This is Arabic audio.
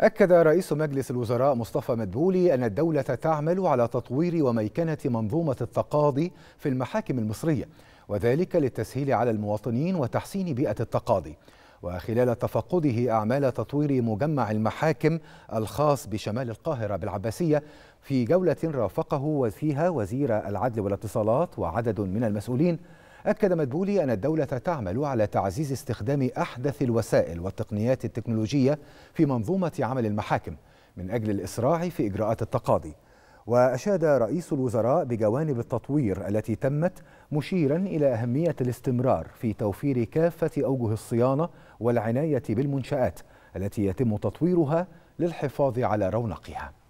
أكد رئيس مجلس الوزراء مصطفى مدبولي أن الدولة تعمل على تطوير وميكنة منظومة التقاضي في المحاكم المصرية وذلك للتسهيل على المواطنين وتحسين بيئة التقاضي وخلال تفقده أعمال تطوير مجمع المحاكم الخاص بشمال القاهرة بالعباسية في جولة رافقه فيها وزير العدل والاتصالات وعدد من المسؤولين أكد مدبولي أن الدولة تعمل على تعزيز استخدام أحدث الوسائل والتقنيات التكنولوجية في منظومة عمل المحاكم من أجل الإسراع في إجراءات التقاضي وأشاد رئيس الوزراء بجوانب التطوير التي تمت مشيرا إلى أهمية الاستمرار في توفير كافة أوجه الصيانة والعناية بالمنشآت التي يتم تطويرها للحفاظ على رونقها